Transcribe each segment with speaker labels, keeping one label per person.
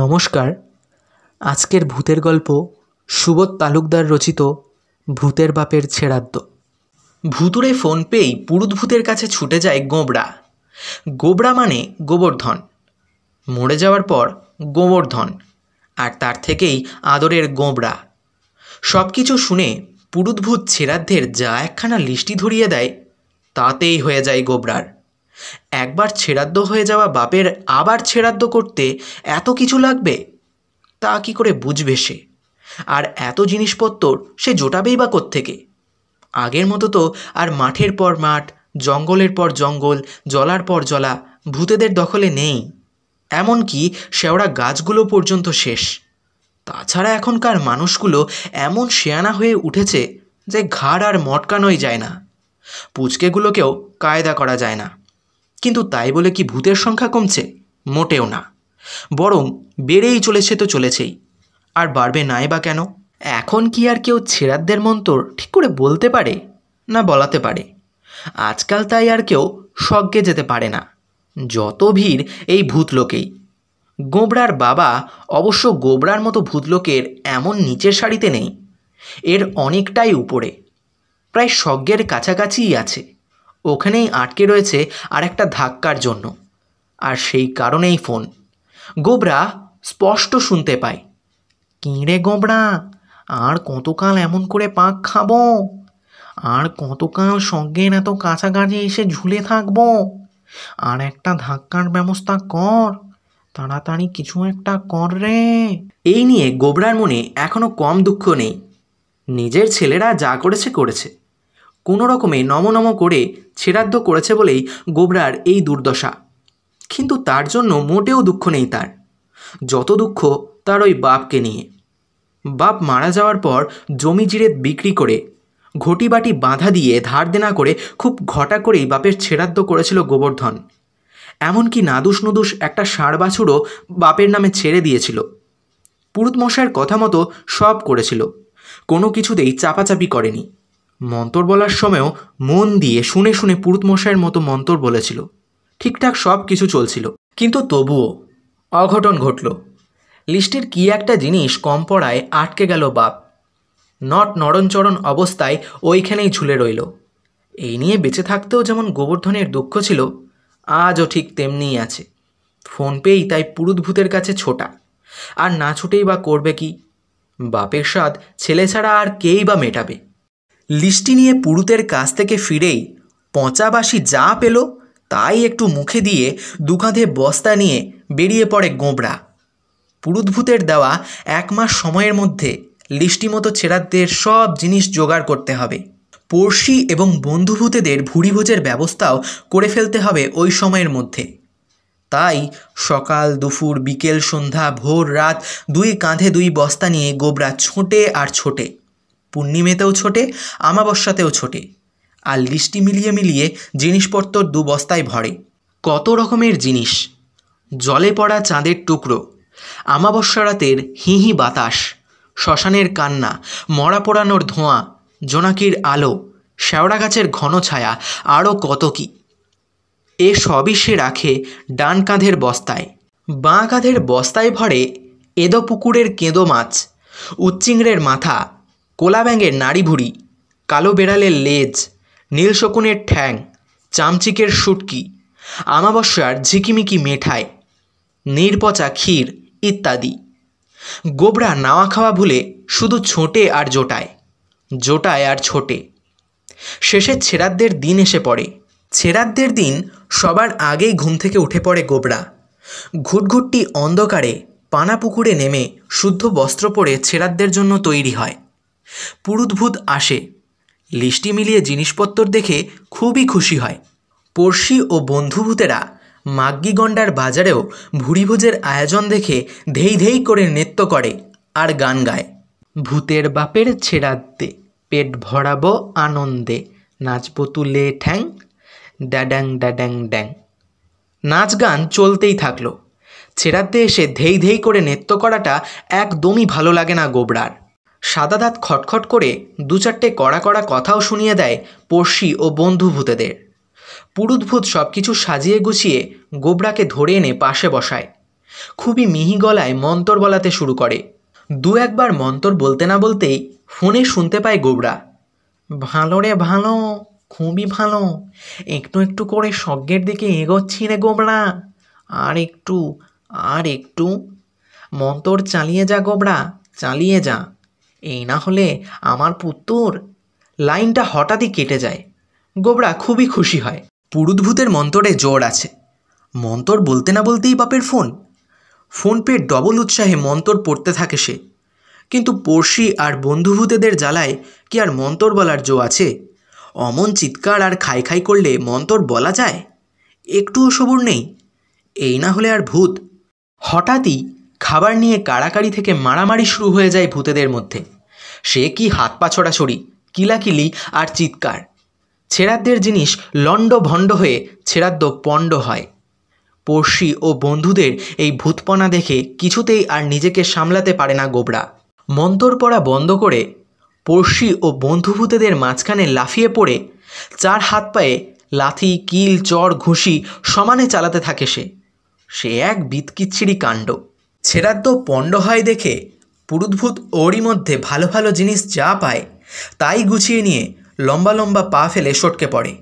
Speaker 1: নমস্কার আজকের ভূতের গল্প সুবোধ তালুকদার রচিত ভূতের বাপের ছেড়াদ্দ ভুতুরে ফোন পেয়েই পুরুত ভূতের কাছে ছুটে যায় গোবরা গোবরা মানে গোবর্ধন মরে যাওয়ার পর গোবর্ধন আর তার থেকেই আদরের গোবরা সব কিছু শুনে পুরুত ভূত ছেড়াদ্ধের যা একখানা লিষ্টি ধরিয়ে দেয় তাতেই হয়ে যায় গোবরার একবার ছেড়াদ্দ হয়ে যাওয়া বাপের আবার ছেড়াদ্দ করতে এত কিছু লাগবে তা কি করে বুঝবে সে আর এত জিনিসপত্র সে জোটাবেই বা থেকে। আগের মতো তো আর মাঠের পর মাঠ জঙ্গলের পর জঙ্গল জলার পর জলা ভূতেদের দখলে নেই এমনকি শেওড়া গাছগুলো পর্যন্ত শেষ তাছাড়া এখনকার মানুষগুলো এমন শেয়ানা হয়ে উঠেছে যে ঘাড় আর মটকানোই যায় না পুচকেগুলোকেও কায়দা করা যায় না কিন্তু তাই বলে কি ভূতের সংখ্যা কমছে মোটেও না বরং বেড়েই চলেছে তো চলেছেই আর বাড়বে নাই বা কেন এখন কি আর কেউ ছেড়াদের মন্তর ঠিক করে বলতে পারে না বলাতে পারে আজকাল তাই আর কেউ সজ্ঞে যেতে পারে না যত ভিড় এই ভূতলোকেই গোবরার বাবা অবশ্য গোবরার মতো ভূতলোকের এমন নিচের শাড়িতে নেই এর অনেকটাই উপরে প্রায় সজ্ঞের কাছাকাছিই আছে ওখানেই আটকে রয়েছে আর একটা ধাক্কার জন্য আর সেই কারণেই ফোন গোবরা স্পষ্ট শুনতে পায় রে গোবরা আর কতকাল এমন করে পাক খাবো আর কতকাল সঙ্গে এত কাছাকাছি এসে ঝুলে থাকবো আর একটা ধাক্কার ব্যবস্থা কর তাড়াতাড়ি কিছু একটা কর রে এই নিয়ে গোবরার মনে এখনও কম দুঃখ নেই নিজের ছেলেরা যা করেছে করেছে কোনো রকমে নমনম করে ছেড়াদ্ধ করেছে বলেই গোবরার এই দুর্দশা কিন্তু তার জন্য মোটেও দুঃখ নেই তার যত দুঃখ তার ওই বাপকে নিয়ে বাপ মারা যাওয়ার পর জমি জিরেত বিক্রি করে ঘটিবাটি বাঁধা দিয়ে ধার দেনা করে খুব ঘটা করেই বাপের ছেড়াদ্ধ করেছিল গোবর্ধন এমনকি নাদুস নুদুস একটা ষাঁড় বাছুরও বাপের নামে ছেড়ে দিয়েছিল পুরুত মশাইয়ের কথা মতো সব করেছিল কোনো কিছুতেই চাপাচাপি করেনি মন্তর বলার সময়ও মন দিয়ে শুনে শুনে পুরুতমশাইয়ের মতো মন্তর বলেছিল ঠিকঠাক সব কিছু চলছিল কিন্তু তবুও অঘটন ঘটল লিস্টের কি একটা জিনিস কম পড়ায় আটকে গেল বাপ নট নরণচরণ অবস্থায় ওইখানেই ঝুলে রইল এই নিয়ে বেঁচে থাকতেও যেমন গোবর্ধনের দুঃখ ছিল আজও ঠিক তেমনিই আছে ফোন পেয়েই তাই পুরুতভূতের কাছে ছোটা আর না ছুটেই বা করবে কি বাপের স্বাদ ছেলে ছাড়া আর কেই বা মেটাবে লিস্টি নিয়ে পুরুতের কাছ থেকে ফিরেই পঁচাবাসি যা পেল তাই একটু মুখে দিয়ে দুকাঁধে বস্তা নিয়ে বেরিয়ে পড়ে গোবরা পুরুদ্ভূতের দেওয়া এক মাস সময়ের মধ্যে মতো ছেড়াদের সব জিনিস জোগাড় করতে হবে পড়শি এবং বন্ধুভূতেদের ভুরিভোজের ব্যবস্থাও করে ফেলতে হবে ওই সময়ের মধ্যে তাই সকাল দুপুর বিকেল সন্ধ্যা ভোর রাত দুই কাঁধে দুই বস্তা নিয়ে গোবরা ছোটে আর ছোটে পূর্ণিমেতেও ছোটে আমাবস্যাতেও ছোটে আর লিস্টি মিলিয়ে মিলিয়ে জিনিসপত্র দু বস্তায় ভরে কত রকমের জিনিস জলে পড়া চাঁদের টুকরো আমাবস্যারাতের হিহি বাতাস শ্মশানের কান্না মরা পোড়ানোর ধোঁয়া জোনাকির আলো শ্যাওড়া গাছের ঘন ছায়া আরও কত কি এ সবই সে রাখে ডান কাঁধের বস্তায় বাঁ কাঁধের বস্তায় ভরে এদো পুকুরের কেঁদো মাছ উচ্চিংড়ের মাথা কোলা ব্যাঙের নাড়িভুড়ি কালো বেড়ালের লেজ নীল শকুনের ঠ্যাং চামচিকের শুটকি আমাবস্যার ঝিকিমিকি মেঠায় নির্পচা ক্ষীর ইত্যাদি গোবরা নাওয়া খাওয়া ভুলে শুধু ছোটে আর জোটায় জোটায় আর ছোটে শেষে ছেড়াদের দিন এসে পড়ে ছেড়াদের দিন সবার আগেই ঘুম থেকে উঠে পড়ে গোবরা ঘুটঘুটটি অন্ধকারে পানা পুকুরে নেমে শুদ্ধ বস্ত্র পরে ছেড়াতদের জন্য তৈরি হয় পুরুদ্ভূত আসে লিস্টি মিলিয়ে জিনিসপত্র দেখে খুবই খুশি হয় পড়শি ও বন্ধুভূতেরা মাগ্গিগণ্ডার বাজারেও ভুরিভোজের আয়োজন দেখে ধেই ধেই করে নৃত্য করে আর গান গায় ভূতের বাপের ছেড়াতে পেট ভরাবো আনন্দে নাচব তুলে ঠ্যাং ড্যাড্যাং ড্যাড্যাং ড্যাং নাচ গান চলতেই থাকলো ছেড়াতে এসে ধেই ধেই করে নৃত্য করাটা একদমই ভালো লাগে না গোবরার সাদা দাঁত খটখট করে দু চারটে কড়া কড়া কথাও শুনিয়ে দেয় পড়শি ও বন্ধু ভূতেদের পুরুদ্ভূত সব কিছু সাজিয়ে গুছিয়ে গোবরাকে ধরে এনে পাশে বসায় খুবই মিহি গলায় মন্তর বলাতে শুরু করে দু একবার মন্তর বলতে না বলতেই ফোনে শুনতে পায় গোবরা ভালো রে ভালো খুবই ভালো একটু একটু করে স্বজ্ঞের দিকে এগোচ্ছি রে গোবরা আর একটু আর একটু মন্তর চালিয়ে যা গোবরা চালিয়ে যা এই না হলে আমার পুত্তর লাইনটা হঠাৎই কেটে যায় গোবরা খুবই খুশি হয় পুরুদ্ভূতের মন্তরে জোর আছে মন্তর বলতে না বলতেই বাপের ফোন ফোন পেয়ে ডবল উৎসাহে মন্তর পড়তে থাকে সে কিন্তু পড়শি আর বন্ধুভূতেদের জ্বালায় কি আর মন্তর বলার জো আছে অমন চিৎকার আর খাই খাই করলে মন্তর বলা যায় একটুও সবুর নেই এই না হলে আর ভূত হঠাৎই খাবার নিয়ে কাড়াকাড়ি থেকে মারামারি শুরু হয়ে যায় ভূতেদের মধ্যে সে কি হাত পা ছড়াছড়ি কিলাকিলি আর চিৎকার ছেড়াদের জিনিস লণ্ড ভণ্ড হয়ে ছেড়াদ্দ পণ্ড হয় পড়শি ও বন্ধুদের এই ভূতপনা দেখে কিছুতেই আর নিজেকে সামলাতে পারে না গোবরা মন্তর পড়া বন্ধ করে পড়শি ও বন্ধুভূতেদের মাঝখানে লাফিয়ে পড়ে চার হাত পায়ে লাথি কিল চর ঘুষি সমানে চালাতে থাকে সে সে এক বিতকিচ্ছিরি কাণ্ড ছেড়াদ্য পণ্ড হয় দেখে পুরুদ্ভূত ওরই মধ্যে ভালো ভালো জিনিস যা পায় তাই গুছিয়ে নিয়ে লম্বা লম্বা পা ফেলে সটকে পড়ে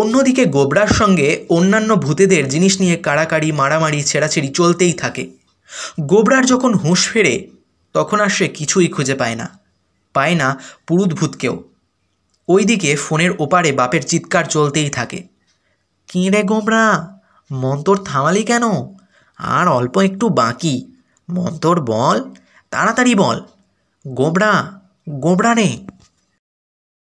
Speaker 1: অন্যদিকে গোবরার সঙ্গে অন্যান্য ভূতেদের জিনিস নিয়ে কাড়াকাড়ি মারামারি ছেঁড়াছেড়ি চলতেই থাকে গোবরার যখন হুঁশ ফেরে তখন আর সে কিছুই খুঁজে পায় না পায় না পুরুদ্ভূতকেও ওইদিকে ফোনের ওপারে বাপের চিৎকার চলতেই থাকে কিঁড়ে গোবরা মন্তর থামালি কেন আর অল্প একটু বাকি মন্তর বল তাড়াতাড়ি বল গোবড়া গোবড়া রে